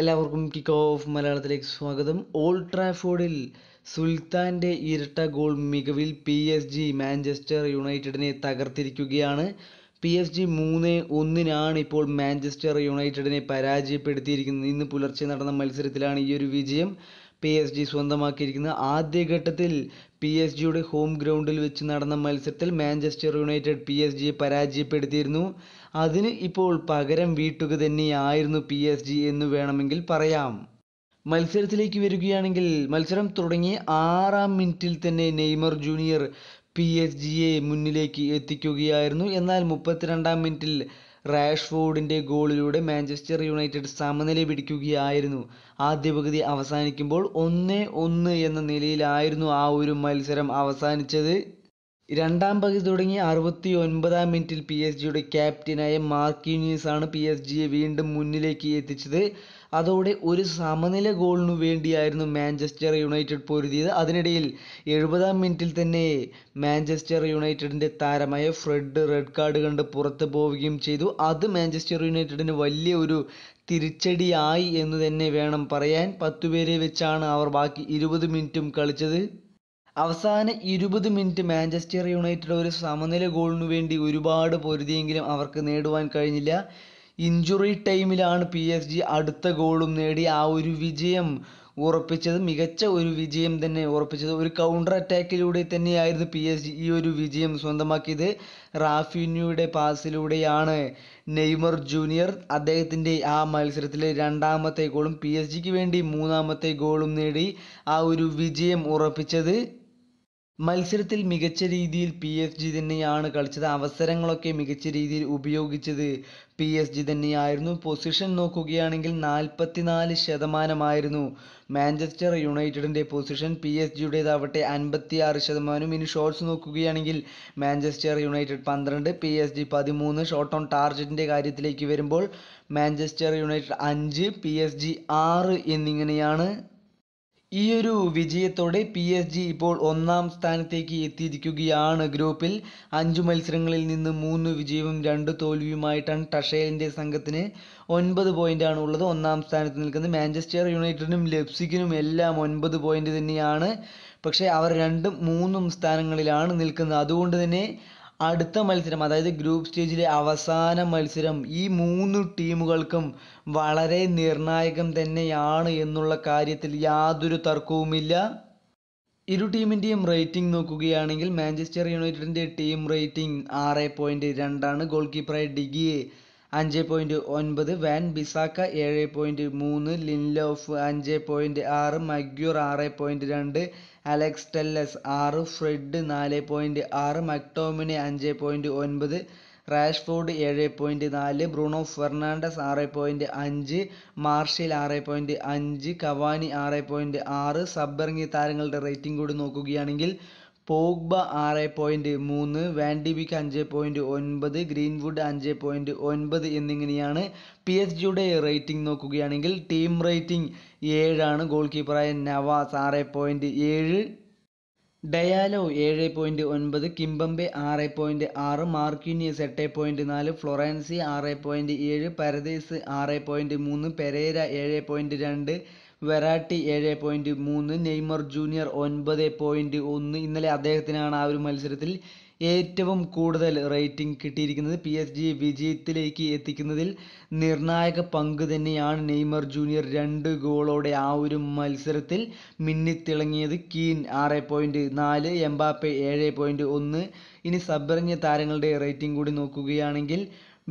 എല്ലാവർക്കും kick off മലയാളത്തിലേക്ക് സ്വാഗതം ഓൾഡ് ട്രാഫോർഡിൽ സുൽത്താൻ്റെ ഇരട്ട ഗോൾ മികവിൽ പി എസ് ജി മാഞ്ചസ്റ്റർ യുണൈറ്റഡിനെ തകർത്തിരിക്കുകയാണ് പി എസ് ജി മൂന്ന് ഒന്നിനാണ് ഇപ്പോൾ മാഞ്ചസ്റ്റർ യുണൈറ്റഡിനെ പരാജയപ്പെടുത്തിയിരിക്കുന്നത് ഇന്ന് പുലർച്ചെ നടന്ന മത്സരത്തിലാണ് ഈ ഒരു വിജയം പി എസ് ജി സ്വന്തമാക്കിയിരിക്കുന്നത് ആദ്യഘട്ടത്തിൽ പി എസ് ജിയുടെ ഹോം ഗ്രൗണ്ടിൽ വെച്ച് നടന്ന മത്സരത്തിൽ മാഞ്ചസ്റ്റർ യുണൈറ്റഡ് പി എസ് ജിയെ പരാജയപ്പെടുത്തിയിരുന്നു അതിന് ഇപ്പോൾ പകരം വീട്ടുക തന്നെയായിരുന്നു പി എസ് ജി എന്ന് വേണമെങ്കിൽ പറയാം മത്സരത്തിലേക്ക് വരികയാണെങ്കിൽ മത്സരം തുടങ്ങി ആറാം മിനിറ്റിൽ തന്നെ നെയ്മർ ജൂനിയർ പി എസ് ജിയെ മുന്നിലേക്ക് എത്തിക്കുകയായിരുന്നു എന്നാൽ മുപ്പത്തിരണ്ടാം മിനിറ്റിൽ റാഷ്ഫോർഡിൻ്റെ ഗോളിലൂടെ മാഞ്ചസ്റ്റർ യുണൈറ്റഡ് സമനില പിടിക്കുകയായിരുന്നു ആദ്യ പകുതി അവസാനിക്കുമ്പോൾ ഒന്ന് ഒന്ന് എന്ന നിലയിലായിരുന്നു ആ ഒരു മത്സരം അവസാനിച്ചത് രണ്ടാം പകുതി തുടങ്ങി അറുപത്തി ഒൻപതാം മിനിറ്റിൽ പി എസ് ജിയുടെ ക്യാപ്റ്റനായ മാർക്കിനീസ് ആണ് പി എസ് ജിയെ വീണ്ടും മുന്നിലേക്ക് എത്തിച്ചത് അതോടെ ഒരു സമനില ഗോളിനു വേണ്ടിയായിരുന്നു മാഞ്ചസ്റ്റർ യുണൈറ്റഡ് പൊരുതിയത് അതിനിടയിൽ എഴുപതാം മിനിറ്റിൽ തന്നെ മാഞ്ചസ്റ്റർ യുണൈറ്റഡിൻ്റെ താരമായ ഫ്രെഡ് റെഡ് കാർഡ് കണ്ട് പുറത്തു പോവുകയും ചെയ്തു അത് മാഞ്ചസ്റ്റർ യുണൈറ്റഡിന് വലിയ ഒരു തിരിച്ചടിയായി എന്ന് തന്നെ വേണം പറയാൻ പത്തുപേരെ വെച്ചാണ് അവർ ബാക്കി ഇരുപത് മിനിറ്റും കളിച്ചത് അവസാന ഇരുപത് മിനിറ്റ് മാഞ്ചസ്റ്റർ യുണൈറ്റഡ് ഒരു സമനില ഗോളിനു വേണ്ടി ഒരുപാട് പൊരുതിയെങ്കിലും അവർക്ക് നേടുവാൻ കഴിഞ്ഞില്ല ഇഞ്ചുറി ടൈമിലാണ് പി എസ് ജി അടുത്ത ഗോളും നേടി ആ ഒരു വിജയം ഉറപ്പിച്ചത് മികച്ച ഒരു വിജയം തന്നെ ഉറപ്പിച്ചത് ഒരു കൗണ്ടർ അറ്റാക്കിലൂടെ തന്നെയായിരുന്നു പി എസ് ജി ഈ ഒരു വിജയം സ്വന്തമാക്കിയത് റാഫിന്യൂയുടെ പാസിലൂടെയാണ് നെയ്മർ ജൂനിയർ അദ്ദേഹത്തിൻ്റെ ആ മത്സരത്തിലെ രണ്ടാമത്തെ ഗോളും പി എസ് ജിക്ക് വേണ്ടി മൂന്നാമത്തെ ഗോളും നേടി ആ ഒരു വിജയം ഉറപ്പിച്ചത് മത്സരത്തിൽ മികച്ച രീതിയിൽ പി എസ് ജി തന്നെയാണ് കളിച്ചത് അവസരങ്ങളൊക്കെ മികച്ച രീതിയിൽ ഉപയോഗിച്ചത് പി എസ് ജി തന്നെയായിരുന്നു പൊസിഷൻ നോക്കുകയാണെങ്കിൽ നാൽപ്പത്തിനാല് ശതമാനമായിരുന്നു മാഞ്ചസ്റ്റർ യുണൈറ്റഡിൻ്റെ പൊസിഷൻ പി എസ് ജിയുടേതാവട്ടെ അൻപത്തിയാറ് ശതമാനം ഇനി ഷോട്ട്സ് നോക്കുകയാണെങ്കിൽ മാഞ്ചസ്റ്റർ യുണൈറ്റഡ് പന്ത്രണ്ട് പി എസ് ജി പതിമൂന്ന് ഷോട്ട് ഓൺ ടാർജറ്റിൻ്റെ കാര്യത്തിലേക്ക് വരുമ്പോൾ മാഞ്ചസ്റ്റർ യുണൈറ്റഡ് അഞ്ച് പി എസ് ജി ആറ് എന്നിങ്ങനെയാണ് ഈ ഒരു വിജയത്തോടെ പി എസ് ജി ഇപ്പോൾ ഒന്നാം സ്ഥാനത്തേക്ക് എത്തിയിരിക്കുകയാണ് ഗ്രൂപ്പിൽ അഞ്ച് മത്സരങ്ങളിൽ നിന്ന് മൂന്ന് വിജയവും രണ്ട് തോൽവിയുമായിട്ടാണ് ടഷേലിൻ്റെ സംഘത്തിന് ഒൻപത് പോയിൻ്റാണ് ഉള്ളത് ഒന്നാം സ്ഥാനത്ത് നിൽക്കുന്നത് മാഞ്ചസ്റ്റർ യുണൈറ്റഡിനും ലെപ്സിക്കിനും എല്ലാം ഒൻപത് പോയിൻ്റ് തന്നെയാണ് പക്ഷേ അവർ രണ്ടും മൂന്നും സ്ഥാനങ്ങളിലാണ് നിൽക്കുന്നത് അതുകൊണ്ട് തന്നെ അടുത്ത മത്സരം അതായത് ഗ്രൂപ്പ് സ്റ്റേജിലെ അവസാന മത്സരം ഈ മൂന്ന് ടീമുകൾക്കും വളരെ നിർണായകം തന്നെയാണ് എന്നുള്ള കാര്യത്തിൽ യാതൊരു തർക്കവുമില്ല ഇരു ടീമിൻ്റെയും റേറ്റിംഗ് നോക്കുകയാണെങ്കിൽ മാഞ്ചസ്റ്റർ യുണൈറ്റഡിൻ്റെ ടീം റേറ്റിംഗ് ആറ് പോയിൻറ്റ് രണ്ടാണ് ഗോൾ കീപ്പറായ ഡിഗിയെ അഞ്ച് പോയിൻറ്റ് ഒൻപത് വാൻ ബിസാക്ക ഏഴ് പോയിൻറ്റ് മൂന്ന് ലിൻലോഫ് അഞ്ച് പോയിൻറ്റ് ആറ് മഗ്യൂർ ആറ് പോയിൻറ്റ് രണ്ട് അലക്സ് ടെല്ലസ് ആറ് ഫ്രെഡ് നാല് പോയിൻറ്റ് ആറ് മക്ടോമിനെ അഞ്ച് പോയിൻറ്റ് ഒൻപത് റാഷ്ഫോർഡ് ഏഴ് പോയിൻറ്റ് നാല് ബ്രൂണോ ഫെർണാണ്ടസ് ആറ് പോയിൻറ്റ് അഞ്ച് മാർഷൽ ആറ് പോയിൻറ്റ് അഞ്ച് കവാനി ആറ് പോയിൻറ്റ് ആറ് സബ്ബറിംഗ് താരങ്ങളുടെ റേറ്റിംഗ് കൂടി നോക്കുകയാണെങ്കിൽ പോഗ്ബ ആറ് പോയിൻറ്റ് മൂന്ന് വാൻ ഡിബിക്ക് അഞ്ച് പോയിൻറ്റ് ഒൻപത് ഗ്രീൻവുഡ് അഞ്ച് പോയിൻറ്റ് ഒൻപത് എന്നിങ്ങനെയാണ് പി എസ് ജിയുടെ റേറ്റിംഗ് നോക്കുകയാണെങ്കിൽ ടീം റേറ്റിംഗ് ഏഴാണ് ഗോൾ കീപ്പറായ നവാസ് ആറ് പോയിൻറ്റ് ഏഴ് ഡയാലോ ഏഴ് പോയിൻറ്റ് ഒൻപത് കിംബംബെ ആറ് പോയിൻറ്റ് ആറ് മാർക്യൂനിയസ് എട്ട് പോയിൻറ്റ് നാല് ഫ്ലൊറൻസി ആറ് പോയിൻറ്റ് ഏഴ് പരദേസ് ആറ് പോയിൻറ്റ് മൂന്ന് പെരേര ഏഴ് പോയിൻറ്റ് രണ്ട് വെറാട്ടി ഏഴ് പോയിൻറ്റ് മൂന്ന് നെയ്മർ ജൂനിയർ ഒൻപത് പോയിൻറ്റ് ഒന്ന് ഇന്നലെ അദ്ദേഹത്തിനാണ് ആ ഒരു മത്സരത്തിൽ ഏറ്റവും കൂടുതൽ റേറ്റിംഗ് കിട്ടിയിരിക്കുന്നത് പി എസ് ജി വിജയത്തിലേക്ക് എത്തിക്കുന്നതിൽ നിർണായക പങ്ക് തന്നെയാണ് നെയ്മർ ജൂനിയർ രണ്ട് ഗോളോടെ ആ ഒരു മത്സരത്തിൽ മിന്നിത്തിളങ്ങിയത് കീൻ ആറ് പോയിൻറ്റ് നാല് എംബാപ്പെ ഏഴ് പോയിൻറ്റ് ഒന്ന് ഇനി സബ്ബറിഞ്ഞ താരങ്ങളുടെ റേറ്റിംഗ് കൂടി നോക്കുകയാണെങ്കിൽ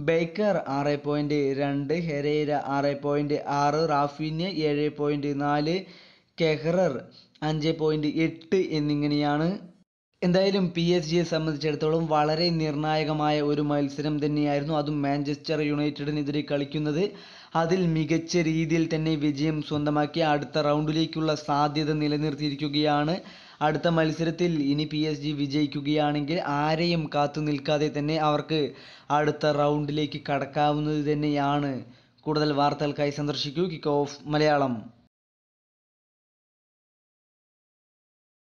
ബേക്കർ ആറ് പോയിന്റ് രണ്ട് ഹെരേര ആറ് പോയിന്റ് ആറ് റാഫിന് ഏഴ് പോയിന്റ് നാല് കെഹ്റർ അഞ്ച് പോയിന്റ് എട്ട് എന്നിങ്ങനെയാണ് എന്തായാലും പി എസ് ജിയെ സംബന്ധിച്ചിടത്തോളം വളരെ നിർണായകമായ ഒരു മത്സരം തന്നെയായിരുന്നു അതും മാഞ്ചസ്റ്റർ യുണൈറ്റഡിനെതിരെ കളിക്കുന്നത് അതിൽ മികച്ച രീതിയിൽ തന്നെ വിജയം സ്വന്തമാക്കി അടുത്ത റൗണ്ടിലേക്കുള്ള സാധ്യത നിലനിർത്തിയിരിക്കുകയാണ് അടുത്ത മത്സരത്തിൽ ഇനി പി എസ് ജി വിജയിക്കുകയാണെങ്കിൽ ആരെയും കാത്തു നിൽക്കാതെ തന്നെ അവർക്ക് അടുത്ത റൗണ്ടിലേക്ക് കടക്കാവുന്നത് തന്നെയാണ് കൂടുതൽ വാർത്തകൾക്കായി സന്ദർശിക്കൂ കിക്ക് ഓഫ് മലയാളം